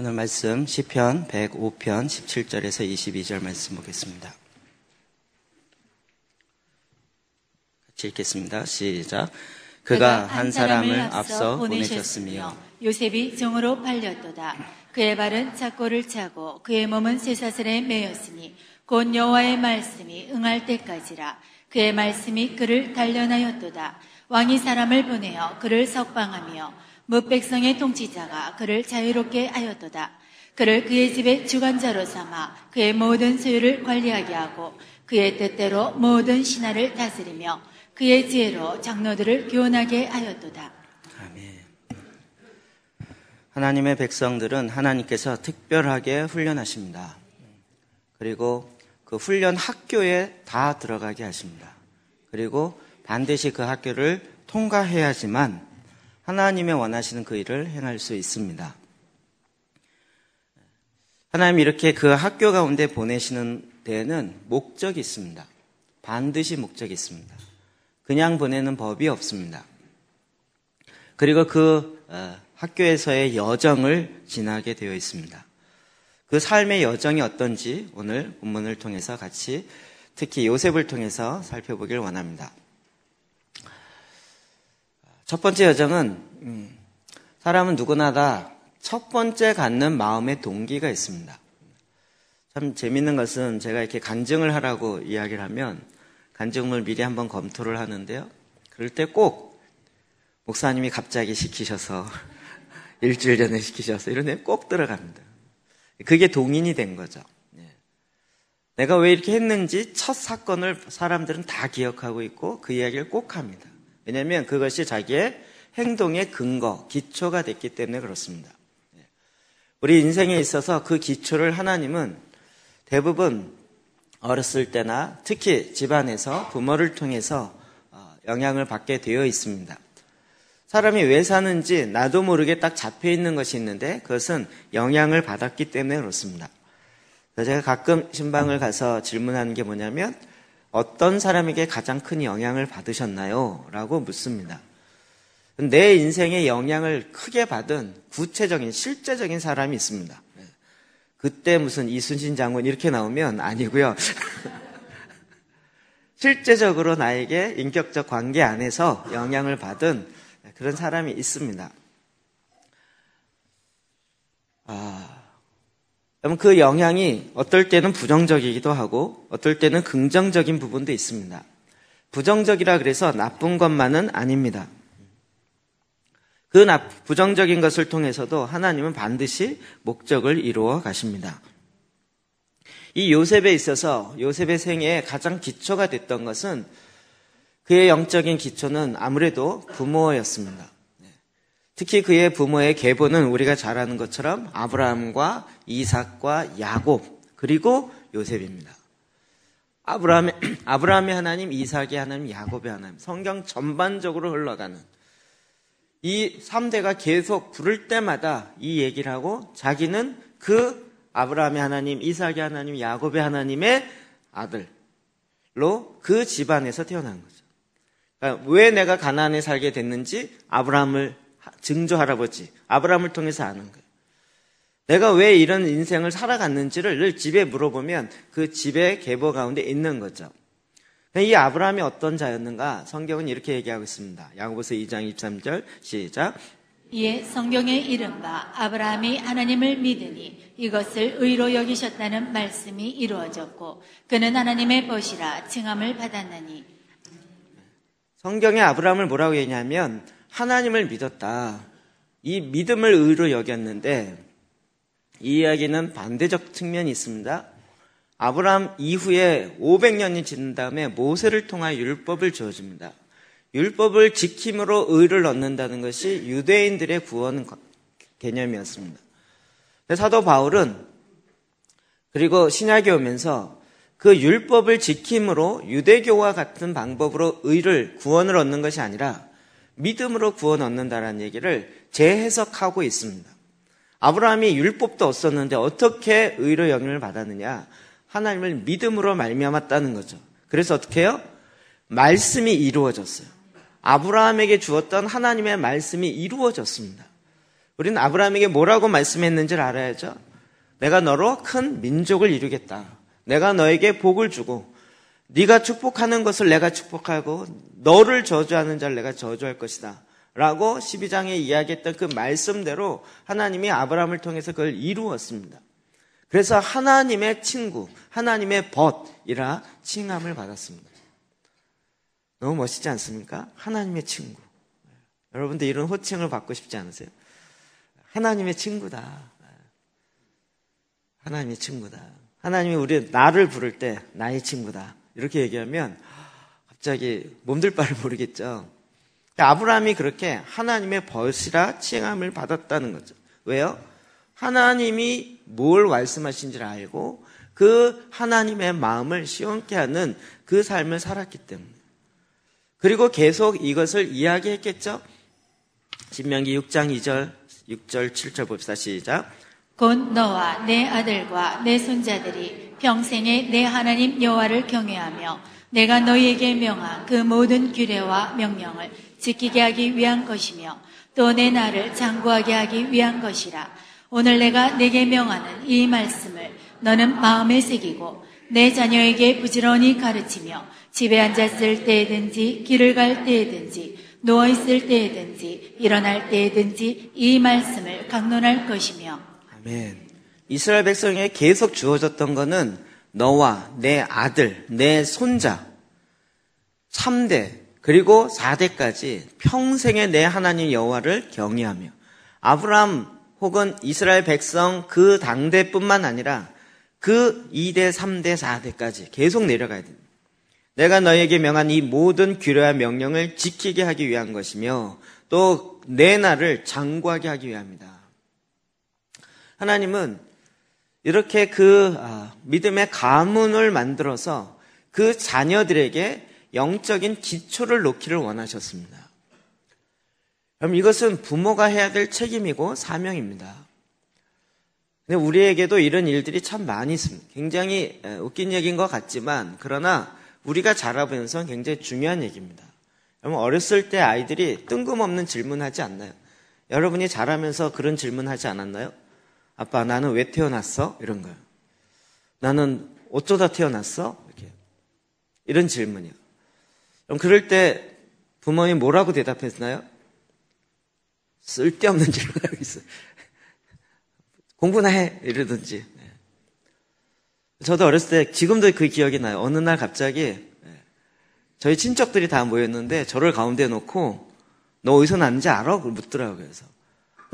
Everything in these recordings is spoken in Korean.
오늘 말씀 시편 105편 17절에서 22절 말씀 보겠습니다. 같이 읽겠습니다. 시작. 그가 한 사람을 앞서 보내셨으며 요셉이 정으로 팔렸도다. 그의 발은 착고를 차고 그의 몸은 쇠사슬에 매였으니 곧 여호와의 말씀이 응할 때까지라 그의 말씀이 그를 단련하였도다. 왕이 사람을 보내어 그를 석방하며 뭇 백성의 통치자가 그를 자유롭게 하였도다. 그를 그의 집의 주관자로 삼아 그의 모든 소유를 관리하게 하고 그의 뜻대로 모든 신하를 다스리며 그의 지혜로 장로들을 교훈하게 하였도다. 아멘. 하나님의 백성들은 하나님께서 특별하게 훈련하십니다. 그리고 그 훈련 학교에 다 들어가게 하십니다. 그리고 반드시 그 학교를 통과해야지만 하나님의 원하시는 그 일을 행할 수 있습니다. 하나님 이렇게 그 학교 가운데 보내시는 데에는 목적이 있습니다. 반드시 목적이 있습니다. 그냥 보내는 법이 없습니다. 그리고 그 어, 학교에서의 여정을 지나게 되어 있습니다. 그 삶의 여정이 어떤지 오늘 본문을 통해서 같이 특히 요셉을 통해서 살펴보길 원합니다. 첫 번째 여정은 음. 사람은 누구나 다 첫 번째 갖는 마음의 동기가 있습니다. 참 재밌는 것은 제가 이렇게 간증을 하라고 이야기를 하면 간증을 미리 한번 검토를 하는데요. 그럴 때 꼭 목사님이 갑자기 시키셔서 일주일 전에 시키셔서 이런 데꼭 들어갑니다. 그게 동인이 된 거죠. 예. 내가 왜 이렇게 했는지 첫 사건을 사람들은 다 기억하고 있고 그 이야기를 꼭 합니다. 왜냐하면 그것이 자기의 행동의 근거, 기초가 됐기 때문에 그렇습니다. 예. 우리 인생에 있어서 그 기초를 하나님은 대부분 어렸을 때나 특히 집안에서 부모를 통해서 어, 영향을 받게 되어 있습니다. 사람이 왜 사는지 나도 모르게 딱 잡혀 있는 것이 있는데 그것은 영향을 받았기 때문에 그렇습니다. 제가 가끔 신방을 가서 질문하는 게 뭐냐면 어떤 사람에게 가장 큰 영향을 받으셨나요? 라고 묻습니다. 내 인생에 영향을 크게 받은 구체적인 실제적인 사람이 있습니다. 그때 무슨 이순신 장군 이렇게 나오면 아니고요. 실제적으로 나에게 인격적 관계 안에서 영향을 받은 그런 사람이 있습니다. 아, 그러면 그 영향이 어떨 때는 부정적이기도 하고 어떨 때는 긍정적인 부분도 있습니다. 부정적이라 그래서 나쁜 것만은 아닙니다. 그 나, 부정적인 것을 통해서도 하나님은 반드시 목적을 이루어 가십니다. 이 요셉에 있어서 요셉의 생애에 가장 기초가 됐던 것은 그의 영적인 기초는 아무래도 부모였습니다. 네. 특히 그의 부모의 계보는 우리가 잘 아는 것처럼 아브라함과 이삭과 야곱 그리고 요셉입니다. 아브라함의, 아브라함의 하나님, 이삭의 하나님, 야곱의 하나님. 성경 전반적으로 흘러가는 이 3대가 계속 부를 때마다 이 얘기를 하고 자기는 그 아브라함의 하나님, 이삭의 하나님, 야곱의 하나님의 아들로 그 집안에서 태어난 거죠. 그러니까 왜 내가 가나에 살게 됐는지 아브라함을 증조 할아버지, 아브라함을 통해서 아는 거예요. 내가 왜 이런 인생을 살아갔는지를 늘 집에 물어보면 그 집의 계보 가운데 있는 거죠. 이 아브라함이 어떤 자였는가? 성경은 이렇게 얘기하고 있습니다. 야고보서 2장 23절 시작. 이에 예, 성경의 이른바 아브라함이 하나님을 믿으니 이것을 의로 여기셨다는 말씀이 이루어졌고 그는 하나님의 벗이라 칭함을 받았나니 성경에 아브라함을 뭐라고 했냐면 하나님을 믿었다. 이 믿음을 의로 여겼는데 이 이야기는 반대적 측면이 있습니다. 아브라함 이후에 500년이 지난 다음에 모세를 통하 율법을 주어집니다. 율법을 지킴으로 의를 얻는다는 것이 유대인들의 구원 개념이었습니다. 사도 바울은 그리고 신약에 오면서 그 율법을 지킴으로 유대교와 같은 방법으로 의를 구원을 얻는 것이 아니라 믿음으로 구원 얻는다라는 얘기를 재해석하고 있습니다. 아브라함이 율법도 없었는데 어떻게 의로 영향을 받았느냐? 하나님을 믿음으로 말미암았다는 거죠. 그래서 어떻게 해요? 말씀이 이루어졌어요. 아브라함에게 주었던 하나님의 말씀이 이루어졌습니다. 우리는 아브라함에게 뭐라고 말씀했는지를 알아야죠. 내가 너로 큰 민족을 이루겠다. 내가 너에게 복을 주고 네가 축복하는 것을 내가 축복하고 너를 저주하는 자를 내가 저주할 것이다. 라고 12장에 이야기했던 그 말씀대로 하나님이 아브라함을 통해서 그걸 이루었습니다. 그래서 하나님의 친구, 하나님의 벗이라 칭함을 받았습니다. 너무 멋있지 않습니까? 하나님의 친구. 여러분들 이런 호칭을 받고 싶지 않으세요? 하나님의 친구다. 하나님의 친구다. 하나님이 우리 나를 부를 때 나의 친구다. 이렇게 얘기하면 갑자기 몸둘 바를 모르겠죠. 아브라함이 그렇게 하나님의 벗이라 칭함을 받았다는 거죠. 왜요? 하나님이 뭘 말씀하신지를 알고 그 하나님의 마음을 시원케 하는 그 삶을 살았기 때문에. 그리고 계속 이것을 이야기했겠죠? 신명기 6장 2절, 6절, 7절 봅시다. 시작. 곧 너와 내 아들과 내 손자들이 평생에 내 하나님 여호와를 경외하며 내가 너희에게 명한 그 모든 규례와 명령을 지키게 하기 위한 것이며 또 내 나를 장구하게 하기 위한 것이라. 오늘 내가 내게 명하는 이 말씀을 너는 마음에 새기고 내 자녀에게 부지런히 가르치며 집에 앉았을 때든지 길을 갈 때든지 누워있을 때든지 일어날 때든지 이 말씀을 강론할 것이며 아멘. 이스라엘 백성에게 계속 주어졌던 것은 너와 내 아들, 내 손자, 3대, 그리고 4대까지 평생의 내 하나님 여호와를 경외하며 아브라함 혹은 이스라엘 백성 그 당대뿐만 아니라 그 2대, 3대, 4대까지 계속 내려가야 됩니다. 내가 너에게 명한 이 모든 규례와 명령을 지키게 하기 위한 것이며 또 내 나를 장구하게 하기 위함이다. 하나님은 이렇게 그 아, 믿음의 가문을 만들어서 그 자녀들에게 영적인 기초를 놓기를 원하셨습니다. 그럼 이것은 부모가 해야 될 책임이고 사명입니다. 근데 우리에게도 이런 일들이 참 많이 있습니다. 굉장히 웃긴 얘기인 것 같지만, 그러나 우리가 자라면서 보 굉장히 중요한 얘기입니다. 여러분, 어렸을 때 아이들이 뜬금없는 질문하지 않나요? 여러분이 자라면서 그런 질문하지 않았나요? 아빠, 나는 왜 태어났어? 이런 거예요. 나는 어쩌다 태어났어? 이렇게. 이런 질문이요. 그럼 그럴 때 부모님 뭐라고 대답했나요? 쓸데없는 질문 하고 있어요. 공부나 해! 이러든지. 네. 저도 어렸을 때, 지금도 그 기억이 나요. 어느 날 갑자기 네. 저희 친척들이 다 모였는데 저를 가운데 놓고 너 어디서 났는지 알아? 그걸 묻더라고요. 그래서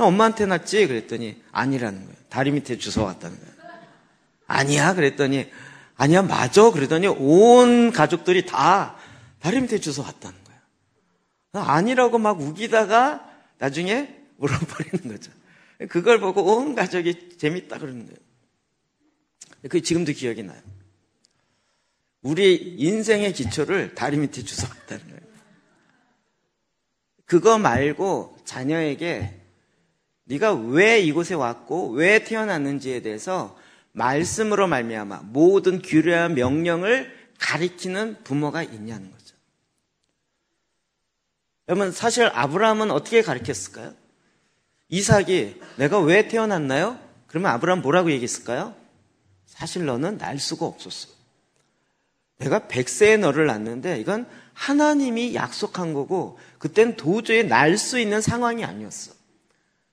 엄마한테 났지? 그랬더니 아니라는 거예요. 다리 밑에 주워왔다는 거예요. 아니야? 그랬더니 아니야 맞아? 그러더니 온 가족들이 다 다리 밑에 주워왔다는 거예요. 아니라고 막 우기다가 나중에 물어버리는 거죠. 그걸 보고 온 가족이 재밌다 그러는 거예요. 그게 지금도 기억이 나요. 우리 인생의 기초를 다리 밑에 주워왔다는 거예요. 그거 말고 자녀에게 네가 왜 이곳에 왔고 왜 태어났는지에 대해서 말씀으로 말미암아 모든 규례와 명령을 가리키는 부모가 있냐는 거죠. 여러분 사실 아브라함은 어떻게 가리켰을까요? 이삭이 내가 왜 태어났나요? 그러면 아브라함 뭐라고 얘기했을까요? 사실 너는 날 수가 없었어. 내가 백세에 너를 낳는데 이건 하나님이 약속한 거고 그땐 도저히 날 수 있는 상황이 아니었어.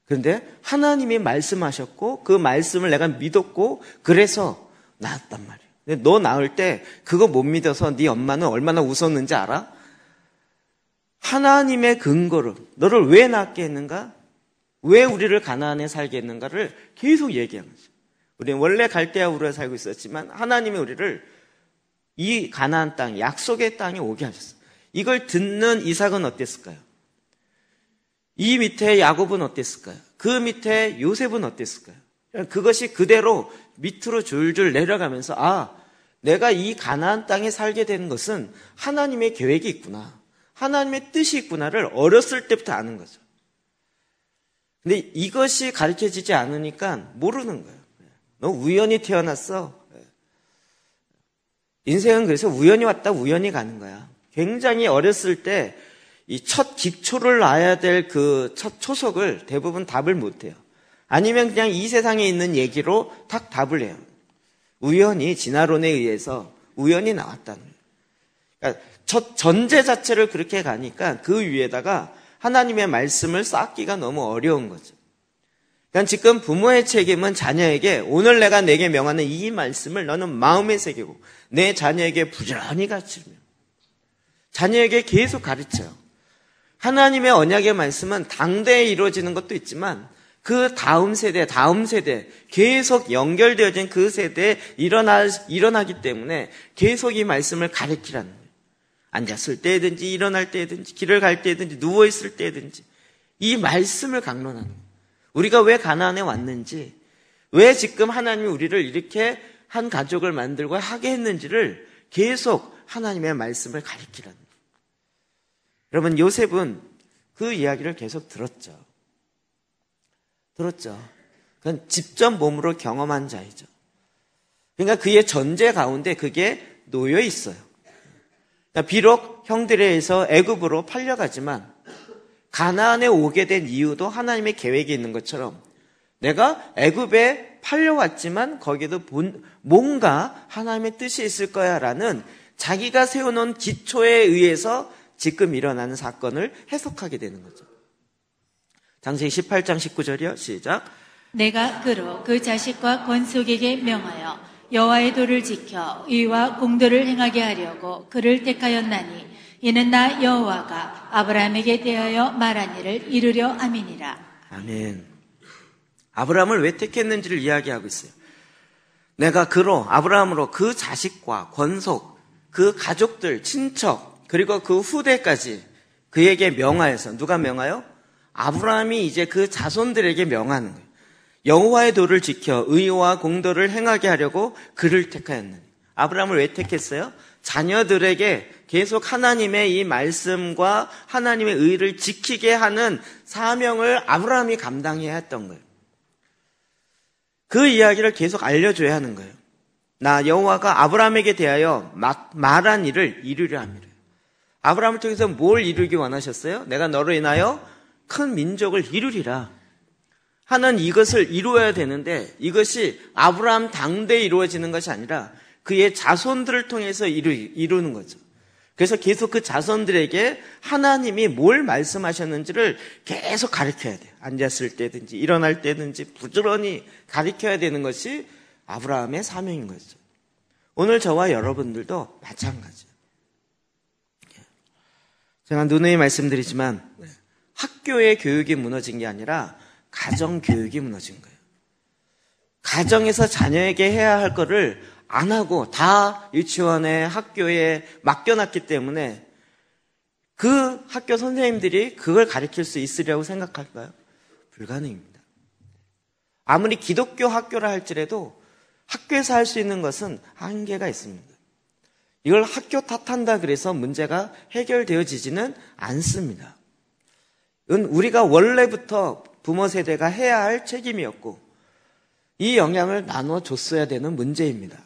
그런데 하나님이 말씀하셨고 그 말씀을 내가 믿었고 그래서 낳았단 말이에요. 근데 너 낳을 때 그거 못 믿어서 네 엄마는 얼마나 웃었는지 알아? 하나님의 근거로 너를 왜 낳게 했는가? 왜 우리를 가나안에 살게 했는가를 계속 얘기하는 거죠. 우리는 원래 갈대아 우르에 살고 있었지만 하나님이 우리를 이 가나안 땅, 약속의 땅에 오게 하셨어요. 이걸 듣는 이삭은 어땠을까요? 이 밑에 야곱은 어땠을까요? 그 밑에 요셉은 어땠을까요? 그것이 그대로 밑으로 줄줄 내려가면서 아 내가 이 가나안 땅에 살게 된 것은 하나님의 계획이 있구나. 하나님의 뜻이 있구나를 어렸을 때부터 아는 거죠. 근데 이것이 가르쳐지지 않으니까 모르는 거예요. 너 우연히 태어났어. 인생은 그래서 우연히 왔다 우연히 가는 거야. 굉장히 어렸을 때 이첫 기초를 놔야 될 그 첫 초석을 대부분 답을 못해요. 아니면 그냥 이 세상에 있는 얘기로 탁 답을 해요. 우연히 진화론에 의해서 우연히 나왔다는 거예요. 그러니까 첫 전제 자체를 그렇게 가니까 그 위에다가 하나님의 말씀을 쌓기가 너무 어려운 거죠. 그러니까 지금 부모의 책임은 자녀에게 오늘 내가 내게 명하는 이 말씀을 너는 마음에 새기고 내 자녀에게 부지런히 가르치며 자녀에게 계속 가르쳐요. 하나님의 언약의 말씀은 당대에 이루어지는 것도 있지만 그 다음 세대, 다음 세대, 계속 연결되어진 그 세대에 일어나, 일어나기 때문에 계속 이 말씀을 가리키라는 거예요. 앉았을 때든지, 일어날 때든지, 길을 갈 때든지, 누워있을 때든지, 이 말씀을 강론하는 우리가 왜 가나안에 왔는지, 왜 지금 하나님이 우리를 이렇게 한 가족을 만들고 하게 했는지를 계속 하나님의 말씀을 가리키라는 여러분, 요셉은 그 이야기를 계속 들었죠. 들었죠. 그건 직접 몸으로 경험한 자이죠. 그러니까 그의 전제 가운데 그게 놓여 있어요. 그러니까 비록 형들에 의해서 애굽으로 팔려가지만 가나안에 오게 된 이유도 하나님의 계획이 있는 것처럼 내가 애굽에 팔려왔지만 거기도 본, 뭔가 하나님의 뜻이 있을 거야라는 자기가 세워놓은 기초에 의해서 지금 일어나는 사건을 해석하게 되는 거죠. 장세기 18장 19절이요. 시작. 내가 그로 그 자식과 권속에게 명하여 여호와의 도를 지켜 의와 공도를 행하게 하려고 그를 택하였나니 이는 나 여호와가 아브라함에게 대하여 말한 일을 이루려 함이니라. 아멘. 아브라함을 왜 택했는지를 이야기하고 있어요. 내가 그로 아브라함으로 그 자식과 권속, 그 가족들, 친척 그리고 그 후대까지 그에게 명하여서 누가 명하여? 아브라함이 이제 그 자손들에게 명하는 거예요. 여호와의 도를 지켜 의와 공도를 행하게 하려고 그를 택하였느니 아브라함을 왜 택했어요? 자녀들에게 계속 하나님의 이 말씀과 하나님의 의를 지키게 하는 사명을 아브라함이 감당해야 했던 거예요. 그 이야기를 계속 알려줘야 하는 거예요. 나 여호와가 아브라함에게 대하여 말한 일을 이루려 합니다. 아브라함을 통해서 뭘 이루기 원하셨어요? 내가 너로 인하여 큰 민족을 이루리라. 하는 이것을 이루어야 되는데 이것이 아브라함 당대에 이루어지는 것이 아니라 그의 자손들을 통해서 이루, 이루는 거죠. 그래서 계속 그 자손들에게 하나님이 뭘 말씀하셨는지를 계속 가르쳐야 돼요. 앉았을 때든지 일어날 때든지 부지런히 가르쳐야 되는 것이 아브라함의 사명인 거죠. 오늘 저와 여러분들도 마찬가지예요. 제가 누누이 말씀드리지만 학교의 교육이 무너진 게 아니라 가정 교육이 무너진 거예요. 가정에서 자녀에게 해야 할 거를 안 하고 다 유치원에 학교에 맡겨놨기 때문에 그 학교 선생님들이 그걸 가르칠 수있으리라고 생각할까요? 불가능입니다. 아무리 기독교 학교라 할지라도 학교에서 할 수 있는 것은 한계가 있습니다. 이걸 학교 탓한다 그래서 문제가 해결되어지지는 않습니다. 이건 우리가 원래부터 부모 세대가 해야 할 책임이었고 이 영향을 나눠줬어야 되는 문제입니다.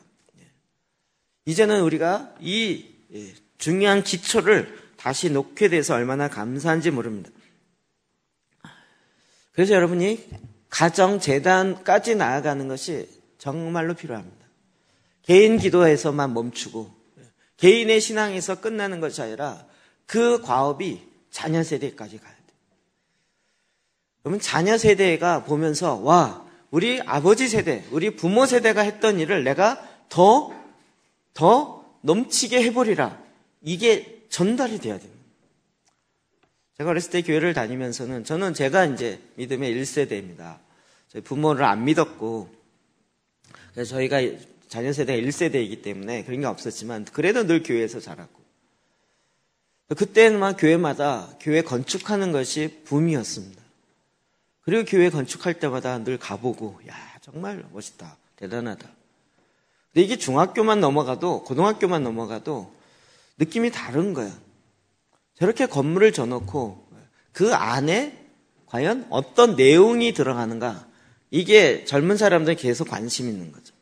이제는 우리가 이 예, 중요한 기초를 다시 놓게 돼서 얼마나 감사한지 모릅니다. 그래서 여러분이 가정재단까지 나아가는 것이 정말로 필요합니다. 개인 기도에서만 멈추고 개인의 신앙에서 끝나는 것이 아니라 그 과업이 자녀 세대까지 가야 돼. 그러면 자녀 세대가 보면서 와 우리 아버지 세대, 우리 부모 세대가 했던 일을 내가 더 더 넘치게 해보리라. 이게 전달이 돼야 됩니다. 제가 어렸을 때 교회를 다니면서는 저는 제가 이제 믿음의 1세대입니다. 저희 부모를 안 믿었고 그래서 저희가 자녀 세대가 1세대이기 때문에 그런 게 없었지만 그래도 늘 교회에서 자랐고 그때만 교회마다 교회 건축하는 것이 붐이었습니다. 그리고 교회 건축할 때마다 늘 가보고 야 정말 멋있다 대단하다. 근데 이게 중학교만 넘어가도 고등학교만 넘어가도 느낌이 다른 거야. 저렇게 건물을 져놓고 그 안에 과연 어떤 내용이 들어가는가 이게 젊은 사람들 계속 관심 있는 거죠.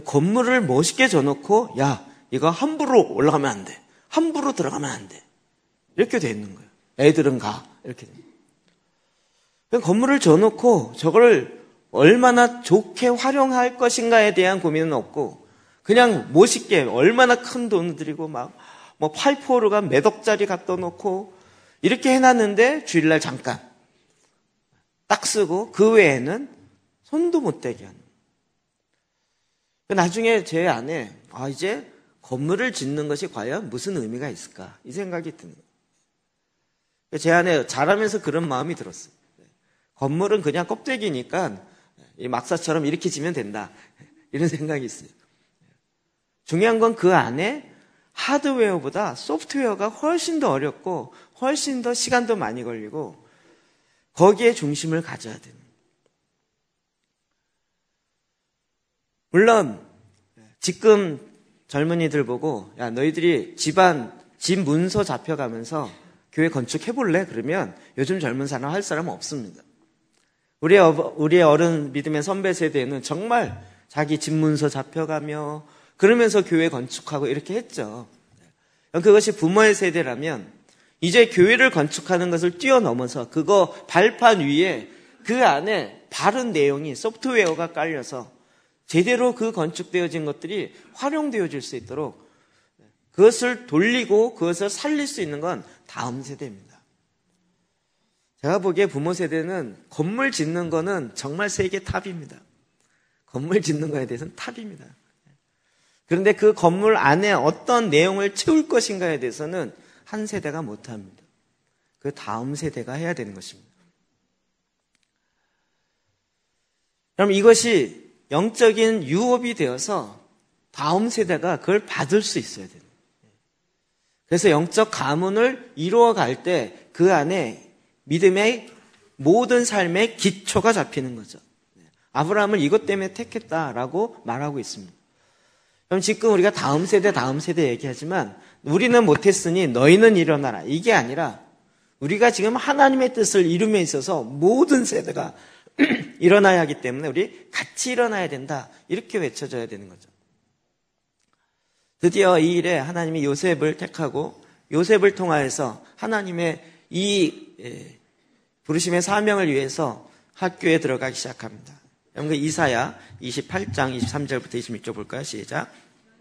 건물을 멋있게 져놓고 야 이거 함부로 올라가면 안 돼. 함부로 들어가면 안 돼. 이렇게 돼 있는 거예요. 애들은 가 이렇게 됩니 건물을 져놓고 저걸 얼마나 좋게 활용할 것인가에 대한 고민은 없고 그냥 멋있게 얼마나 큰 돈을 들이고 막뭐 팔포르가 몇 억짜리 갖다 놓고 이렇게 해놨는데 주일날 잠깐 딱 쓰고 그 외에는 손도 못 대게 하는 그 나중에 제 안에 아 이제 건물을 짓는 것이 과연 무슨 의미가 있을까 이 생각이 드는 거예요. 그러니까 제 안에 자라면서 그런 마음이 들었어요. 건물은 그냥 껍데기니까 이 막사처럼 이렇게 지면 된다 이런 생각이 있어요. 중요한 건 그 안에 하드웨어보다 소프트웨어가 훨씬 더 어렵고 훨씬 더 시간도 많이 걸리고 거기에 중심을 가져야 됩니다. 물론 지금 젊은이들 보고 야 너희들이 집안 집 문서 잡혀가면서 교회 건축해볼래? 그러면 요즘 젊은 사람 할 사람 은 없습니다. 우리 우리 어른 믿음의 선배 세대는 정말 자기 집 문서 잡혀가며 그러면서 교회 건축하고 이렇게 했죠. 그것이 부모의 세대라면 이제 교회를 건축하는 것을 뛰어넘어서 그거 발판 위에 그 안에 바른 내용이 소프트웨어가 깔려서 제대로 그 건축되어진 것들이 활용되어질 수 있도록 그것을 돌리고 그것을 살릴 수 있는 건 다음 세대입니다. 제가 보기에 부모 세대는 건물 짓는 거는 정말 세계 탑입니다. 건물 짓는 거에 대해서는 탑입니다. 그런데 그 건물 안에 어떤 내용을 채울 것인가에 대해서는 한 세대가 못합니다. 그 다음 세대가 해야 되는 것입니다. 그럼 이것이 영적인 유업이 되어서 다음 세대가 그걸 받을 수 있어야 됩니다. 그래서 영적 가문을 이루어갈 때 그 안에 믿음의 모든 삶의 기초가 잡히는 거죠. 아브라함을 이것 때문에 택했다라고 말하고 있습니다. 그럼 지금 우리가 다음 세대, 다음 세대 얘기하지만 우리는 못했으니 너희는 일어나라. 이게 아니라 우리가 지금 하나님의 뜻을 이루며 있어서 모든 세대가 일어나야 하기 때문에 우리 같이 일어나야 된다. 이렇게 외쳐져야 되는 거죠. 드디어 이 일에 하나님이 요셉을 택하고 요셉을 통하여서 하나님의 이 부르심의 사명을 위해서 학교에 들어가기 시작합니다. 여러분 이사야 28장 23절부터 26절 볼까요? 시작.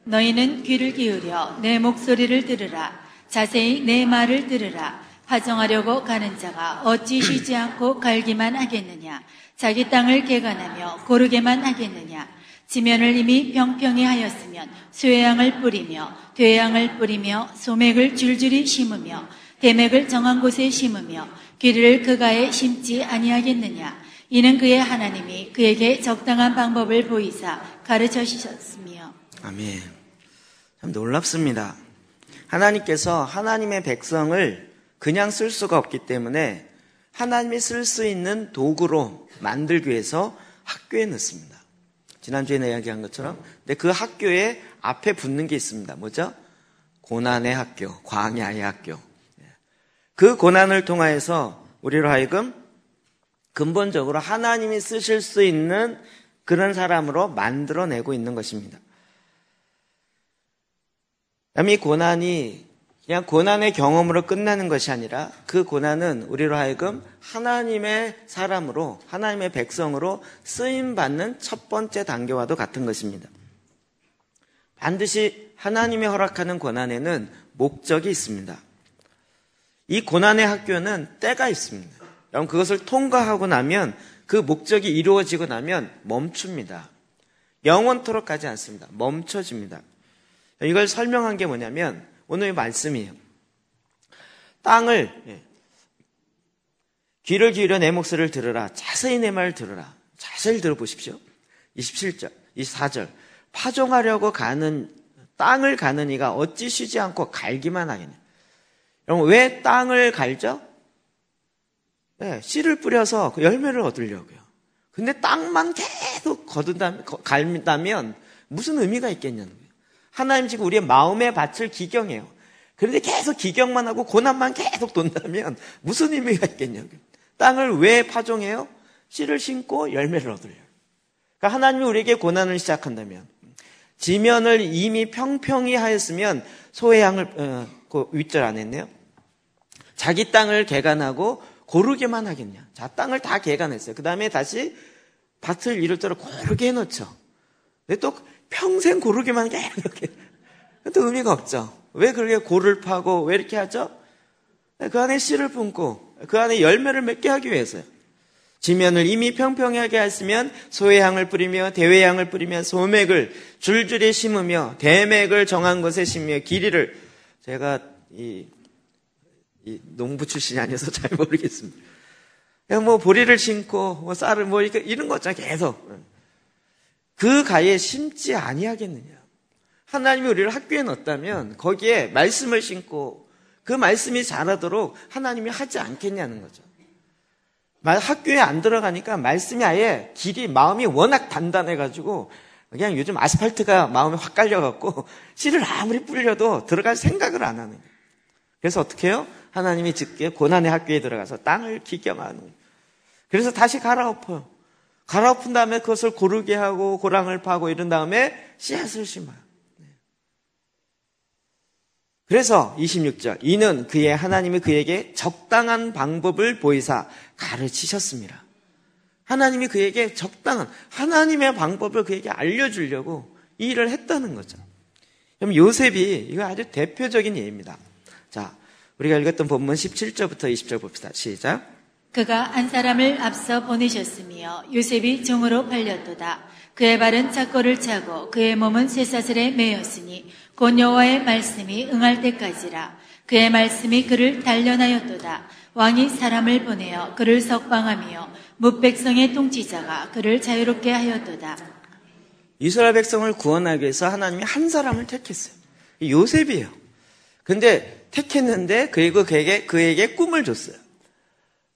너희는 귀를 기울여 내 목소리를 들으라. 자세히 내 말을 들으라. 파정하려고 가는 자가 어찌 쉬지 않고 갈기만 하겠느냐. 자기 땅을 개간하며 고르게만 하겠느냐? 지면을 이미 병평히 하였으면 쇠양을 뿌리며 되양을 뿌리며 소맥을 줄줄이 심으며 대맥을 정한 곳에 심으며 귀를 그가에 심지 아니하겠느냐? 이는 그의 하나님이 그에게 적당한 방법을 보이사 가르쳐 주셨으며. 아멘. 참 놀랍습니다. 하나님께서 하나님의 백성을 그냥 쓸 수가 없기 때문에 하나님이 쓸 수 있는 도구로 만들기 위해서 학교에 넣습니다. 지난주에 이야기한 것처럼. 근데 그 학교에 앞에 붙는 게 있습니다. 뭐죠? 고난의 학교, 광야의 학교. 예. 그 고난을 통해서 우리로 하여금 근본적으로 하나님이 쓰실 수 있는 그런 사람으로 만들어내고 있는 것입니다. 이 고난이 그냥 고난의 경험으로 끝나는 것이 아니라 그 고난은 우리로 하여금 하나님의 사람으로 하나님의 백성으로 쓰임 받는 첫 번째 단계와도 같은 것입니다. 반드시 하나님의 허락하는 고난에는 목적이 있습니다. 이 고난의 학교는 때가 있습니다. 여러분 그것을 통과하고 나면 그 목적이 이루어지고 나면 멈춥니다. 영원토록 가지 않습니다. 멈춰집니다. 이걸 설명한 게 뭐냐면 오늘의 말씀이에요. 땅을 예. 귀를 기울여 내 목소리를 들으라. 자세히 내 말을 들으라. 자세히 들어보십시오. 27절, 24절. 파종하려고 가는 땅을 가는 이가 어찌 쉬지 않고 갈기만 하겠냐. 여러분 왜 땅을 갈죠? 네, 씨를 뿌려서 그 열매를 얻으려고요. 근데 땅만 계속 거둔다면, 갈다면 무슨 의미가 있겠냐는 거예요. 하나님 지금 우리의 마음의 밭을 기경해요. 그런데 계속 기경만 하고 고난만 계속 돈다면 무슨 의미가 있겠냐 땅을 왜 파종해요? 씨를 심고 열매를 얻으려요 그러니까 하나님이 우리에게 고난을 시작한다면 지면을 이미 평평히 하였으면 소의 양을 어, 그 윗절 안 했네요. 자기 땅을 개간하고 고르게만 하겠냐. 자, 땅을 다 개간했어요. 그 다음에 다시 밭을 이럴 대로 고르게 해놓죠. 근데 또 평생 고르기만 이렇게. 또 의미가 없죠. 왜 그렇게 고를 파고 왜 이렇게 하죠? 그 안에 씨를 품고 그 안에 열매를 맺게 하기 위해서요. 지면을 이미 평평하게 했으면 소의 향을 뿌리며 대회 향을 뿌리며 소맥을 줄줄이 심으며 대맥을 정한 곳에 심으며 길이를 제가 이, 이 농부 출신이 아니어서 잘 모르겠습니다. 뭐 보리를 심고 뭐 쌀을 뭐 이런 거죠 계속. 그 가에 심지 아니하겠느냐. 하나님이 우리를 학교에 넣었다면 거기에 말씀을 심고 그 말씀이 자라도록 하나님이 하지 않겠냐는 거죠. 학교에 안 들어가니까 말씀이 아예 길이 마음이 워낙 단단해가지고 그냥 요즘 아스팔트가 마음에 확 깔려갖고 씨를 아무리 뿌려도 들어갈 생각을 안 하는 거예요. 그래서 어떻게 해요? 하나님이 직계 고난의 학교에 들어가서 땅을 기겸하는 거예요. 그래서 다시 갈아엎어요. 갈아엎은 다음에 그것을 고르게 하고 고랑을 파고 이런 다음에 씨앗을 심어요. 네. 그래서 26절 이는 그의 하나님이 그에게 적당한 방법을 보이사 가르치셨습니다. 하나님이 그에게 적당한 하나님의 방법을 그에게 알려주려고 이 일을 했다는 거죠. 그럼 요셉이 이거 아주 대표적인 예입니다. 자, 우리가 읽었던 본문 17절부터 20절 봅시다. 시작. 그가 한 사람을 앞서 보내셨으며 요셉이 종으로 팔렸도다. 그의 발은 착고를 차고 그의 몸은 쇠사슬에 매였으니 곧 여호와의 말씀이 응할 때까지라. 그의 말씀이 그를 단련하였도다. 왕이 사람을 보내어 그를 석방하며 무백성의 통치자가 그를 자유롭게 하였도다. 이스라엘 백성을 구원하기 위해서 하나님이 한 사람을 택했어요. 요셉이에요. 근데 택했는데 그리고 그에게 그에게 꿈을 줬어요.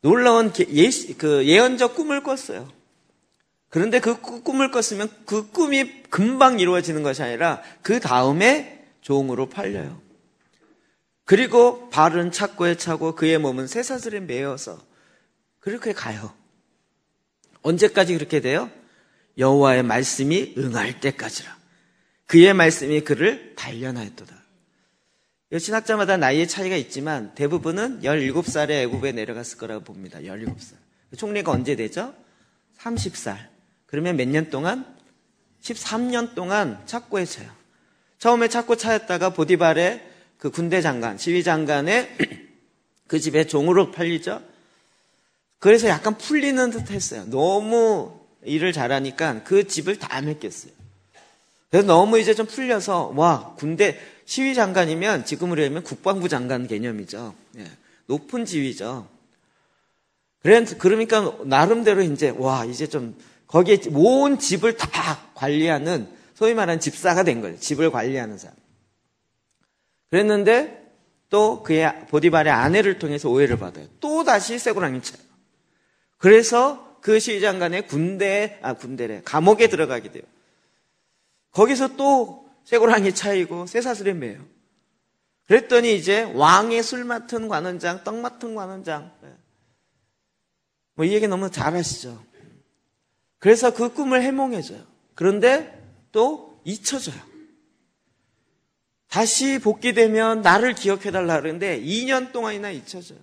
놀라운 그 예언적 꿈을 꿨어요. 그런데 그 꿈을 꿨으면 그 꿈이 금방 이루어지는 것이 아니라 그 다음에 종으로 팔려요. 그리고 발은 착고에 차고 그의 몸은 새사슬에 매여서 그렇게 가요. 언제까지 그렇게 돼요? 여호와의 말씀이 응할 때까지라. 그의 말씀이 그를 단련하였도다. 신학자마다 나이의 차이가 있지만 대부분은 17살에 애굽에 내려갔을 거라고 봅니다. 17살. 총리가 언제 되죠? 30살. 그러면 몇 년 동안? 13년 동안 착고했어요. 처음에 착고 차였다가 보디발의 그 군대 장관, 시위 장관의 그 집에 종으로 팔리죠. 그래서 약간 풀리는 듯 했어요. 너무 일을 잘하니까 그 집을 다 맺겠어요. 그래서 너무 이제 좀 풀려서 와 군대 시위 장관이면 지금으로 하면 국방부 장관 개념이죠. 예, 높은 지위죠. 그러니까 나름대로 이제 와 이제 좀 거기에 모은 집을 다 관리하는 소위 말하는 집사가 된거예요 집을 관리하는 사람. 그랬는데 또 그의 보디발의 아내를 통해서 오해를 받아요. 또 다시 세고랑이 차요. 그래서 그 시위장관의 군대, 아, 군대래. 감옥에 들어가게 돼요. 거기서 또 쇠고랑이 차이고 쇠사슬에 매요. 그랬더니 이제 왕의 술 맡은 관원장, 떡 맡은 관원장. 네. 뭐이 얘기 너무 잘 아시죠? 그래서 그 꿈을 해몽해줘요. 그런데 또 잊혀져요. 다시 복귀되면 나를 기억해달라 그러는데 2년 동안이나 잊혀져요.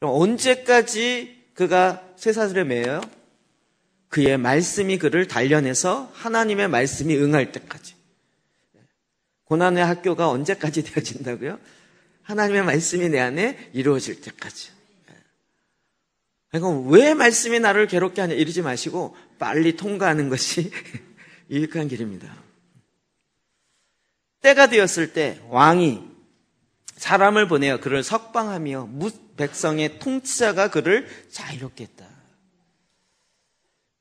그럼 언제까지 그가 쇠사슬에 매요 그의 말씀이 그를 단련해서 하나님의 말씀이 응할 때까지. 고난의 학교가 언제까지 되어진다고요? 하나님의 말씀이 내 안에 이루어질 때까지. 그러니까 왜 말씀이 나를 괴롭게 하냐 이러지 마시고 빨리 통과하는 것이 유익한 길입니다. 때가 되었을 때 왕이 사람을 보내어 그를 석방하며 백성의 통치자가 그를 자유롭게 했다.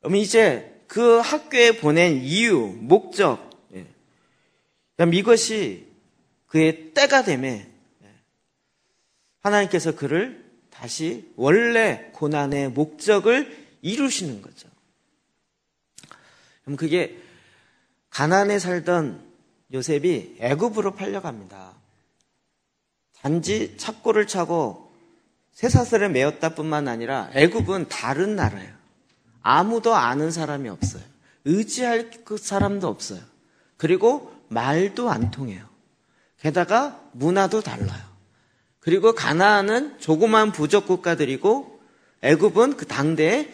그러면 이제 그 학교에 보낸 이유, 목적, 예. 그럼 이것이 그의 때가 되매 예. 하나님께서 그를 다시 원래 고난의 목적을 이루시는 거죠. 그럼 그게 가난에 살던 요셉이 애굽으로 팔려갑니다. 단지 착고를 차고 새사슬에메었다뿐만 아니라 애굽은 다른 나라예요. 아무도 아는 사람이 없어요. 의지할 그 사람도 없어요. 그리고 말도 안 통해요. 게다가 문화도 달라요. 그리고 가나안은 조그만 부족 국가들이고 애굽은 그 당대의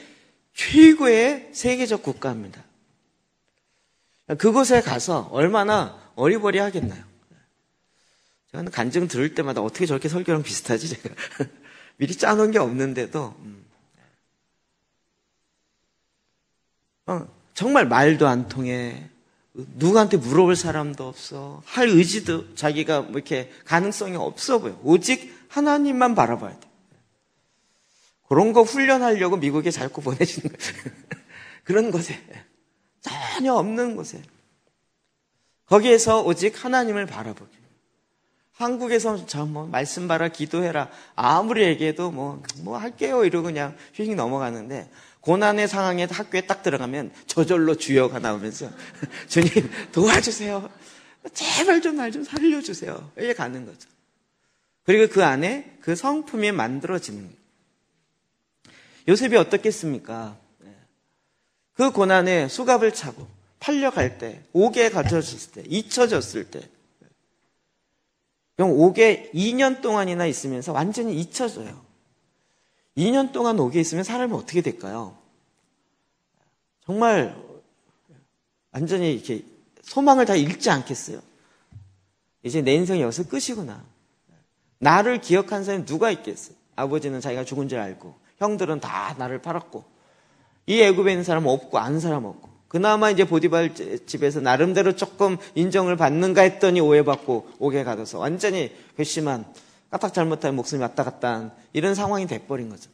최고의 세계적 국가입니다. 그곳에 가서 얼마나 어리버리 하겠나요? 저는 간증 들을 때마다 어떻게 저렇게 설교랑 비슷하지 제가 미리 짜놓은 게 없는데도 음. 어. 정말 말도 안 통해. 누구한테 물어볼 사람도 없어. 할 의지도 자기가 뭐 이렇게 가능성이 없어 보여. 오직 하나님만 바라봐야 돼. 그런 거 훈련하려고 미국에 자꾸 보내주는 거예요. 그런 곳에. 전혀 없는 곳에. 거기에서 오직 하나님을 바라보기. 한국에서 저 뭐 말씀 바라 기도해라 아무리 얘기해도 뭐뭐 뭐 할게요 이러고 그냥 휙 넘어가는데 고난의 상황에 학교에 딱 들어가면 저절로 주여가 나오면서 주님 도와주세요. 제발 좀 날좀 좀 살려주세요. 이게 가는 거죠. 그리고 그 안에 그 성품이 만들어지는 요 요셉이 어떻겠습니까? 그 고난에 수갑을 차고 팔려갈 때, 옥에 갇혀졌을 때, 잊혀졌을 때, 그럼 옥에 2년 동안이나 있으면서 완전히 잊혀져요. 2년 동안 옥에 있으면 사람이 어떻게 될까요? 정말 완전히 이렇게 소망을 다 잃지 않겠어요. 이제 내 인생이 여기서 끝이구나. 나를 기억한 사람이 누가 있겠어요? 아버지는 자기가 죽은 줄 알고 형들은 다 나를 팔았고 이 애굽에 있는 사람은 없고 아는 사람 없고 그나마 이제 보디발 집에서 나름대로 조금 인정을 받는가 했더니 오해받고 옥에 가둬서 완전히 괘씸한 까딱 잘못하면 목숨이 왔다 갔다 한 이런 상황이 돼버린 거죠.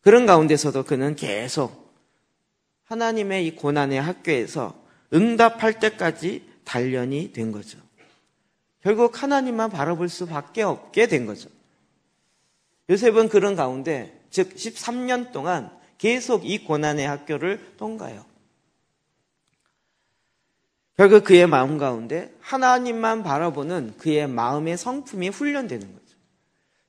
그런 가운데서도 그는 계속 하나님의 이 고난의 학교에서 응답할 때까지 단련이 된 거죠. 결국 하나님만 바라볼 수밖에 없게 된 거죠. 요셉은 그런 가운데 즉 13년 동안 계속 이 고난의 학교를 통과해요. 결국 그의 마음 가운데 하나님만 바라보는 그의 마음의 성품이 훈련되는 거죠.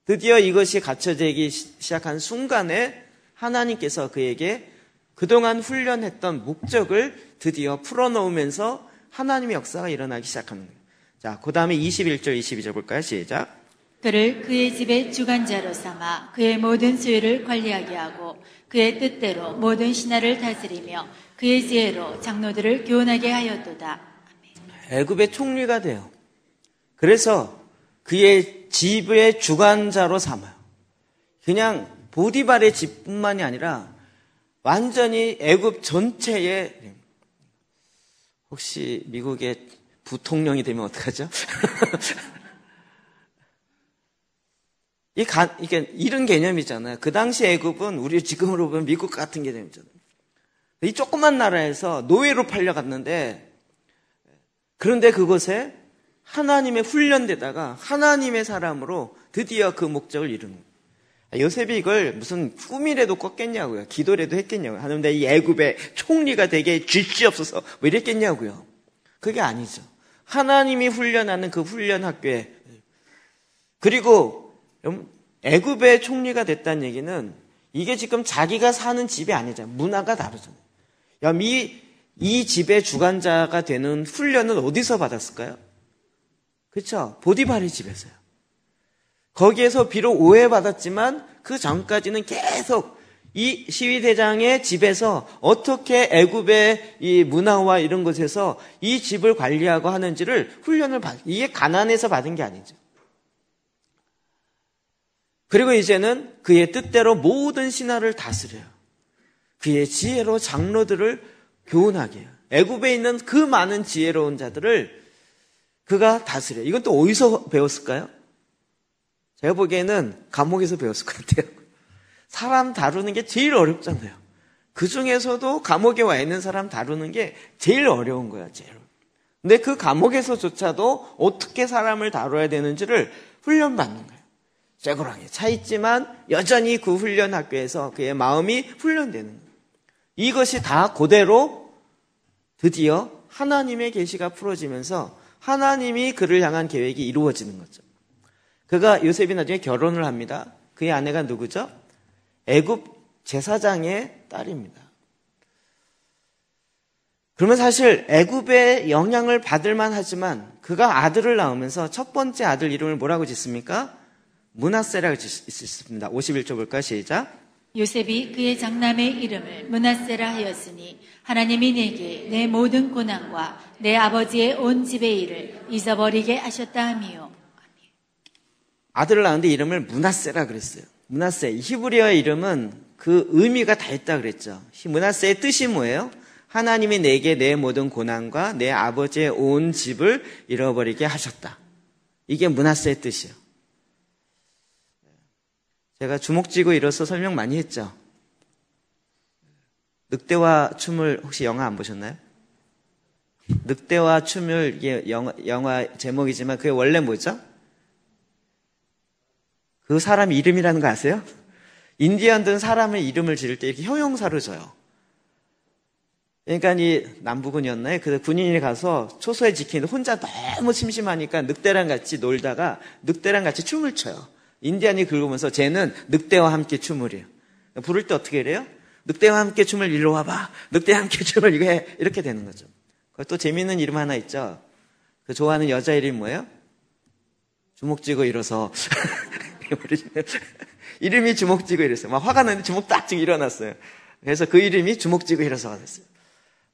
드디어 이것이 갖춰지기 시작한 순간에 하나님께서 그에게 그동안 훈련했던 목적을 드디어 풀어놓으면서 하나님의 역사가 일어나기 시작하는 거예요. 자, 그 다음에 21절, 22절 볼까요? 시작. 그를 그의 집의 주관자로 삼아 그의 모든 수유를 관리하게 하고 그의 뜻대로 모든 신하를 다스리며 그의 지혜로 장로들을 교훈하게 하였도다. 애굽의 총리가 돼요. 그래서 그의 집의 주관자로 삼아요. 그냥 보디발의 집뿐만이 아니라 완전히 애굽 전체의 혹시 미국의 부통령이 되면 어떡하죠? 이 가, 이게 이런 개념이잖아요. 그 당시 애굽은 우리 지금으로 보면 미국 같은 개념이잖아요. 이 조그만 나라에서 노예로 팔려갔는데 그런데 그곳에 하나님의 훈련되다가 하나님의 사람으로 드디어 그 목적을 이루는 요셉이 이걸 무슨 꿈이라도 꿨겠냐고요. 기도라도 했겠냐고요. 하는데 이 애굽의 총리가 되게 쥐지없어서뭐 이랬겠냐고요. 그게 아니죠. 하나님이 훈련하는 그 훈련 학교에 그리고 애굽의 총리가 됐다는 얘기는 이게 지금 자기가 사는 집이 아니잖아요. 문화가 다르잖아요. 이, 이 집의 주관자가 되는 훈련은 어디서 받았을까요? 그렇죠? 보디바리 집에서요. 거기에서 비록 오해받았지만 그 전까지는 계속 이 시위대장의 집에서 어떻게 애굽의 이 문화와 이런 곳에서이 집을 관리하고 하는지를 훈련을 받 이게 가난에서 받은 게 아니죠. 그리고 이제는 그의 뜻대로 모든 신하를 다스려요. 그의 지혜로 장로들을 교훈하게 해요. 애굽에 있는 그 많은 지혜로운 자들을 그가 다스려. 이건 또 어디서 배웠을까요? 제가 보기에는 감옥에서 배웠을 것 같아요. 사람 다루는 게 제일 어렵잖아요. 그 중에서도 감옥에 와 있는 사람 다루는 게 제일 어려운 거야, 제일. 근데 그 감옥에서조차도 어떻게 사람을 다뤄야 되는지를 훈련받는 거예요. 쇠고랑에 차 있지만 여전히 그 훈련 학교에서 그의 마음이 훈련되는 거예요. 이것이 다 그대로 드디어 하나님의 계시가 풀어지면서 하나님이 그를 향한 계획이 이루어지는 거죠. 그가 요셉이 나중에 결혼을 합니다. 그의 아내가 누구죠? 애굽 제사장의 딸입니다. 그러면 사실 애굽의 영향을 받을 만하지만 그가 아들을 낳으면서 첫 번째 아들 이름을 뭐라고 짓습니까? 문하세라고 짓습니다. 51조 볼까 요 시작. 요셉이 그의 장남의 이름을 문하세라 하였으니 하나님이 내게 내 모든 고난과 내 아버지의 온 집의 일을 잊어버리게 하셨다 하며 아들을 낳는데 이름을 문하세라 그랬어요. 문하세 히브리어 의 이름은 그 의미가 다 있다 그랬죠. 문하세의 뜻이 뭐예요? 하나님이 내게 내 모든 고난과 내 아버지의 온 집을 잃어버리게 하셨다. 이게 문하세의 뜻이에요. 제가 주먹쥐고 일어서 설명 많이 했죠. 늑대와 춤을 혹시 영화 안 보셨나요? 늑대와 춤을 이게 영화, 영화 제목이지만 그게 원래 뭐죠? 그 사람 이름이라는 거 아세요? 인디언들은 사람의 이름을 지을 때 이렇게 형용사로 져요. 그러니까 이 남부군이었나요? 그 군인이 가서 초소에 지키는데 혼자 너무 심심하니까 늑대랑 같이 놀다가 늑대랑 같이 춤을 춰요. 인디안이 긁으면서 쟤는 늑대와 함께 춤을 해요. 부를 때 어떻게 이래요? 늑대와 함께 춤을 일로 와봐. 늑대와 함께 춤을 이거 해. 이렇게 되는 거죠. 또 재미있는 이름 하나 있죠. 그 좋아하는 여자 이름 뭐예요? 주먹쥐고 일어서. 이름이 주먹쥐고 일어서. 막 화가 나는데 주먹 딱 지고 일어났어요. 그래서 그 이름이 주먹쥐고 일어서가 됐어요.